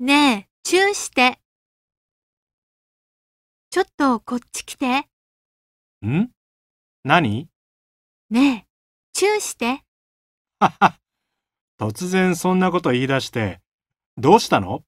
ねえ、チューして。ちょっとこっち来て。ん何ねえ、チューして。はは、突然そんなこと言い出して、どうしたの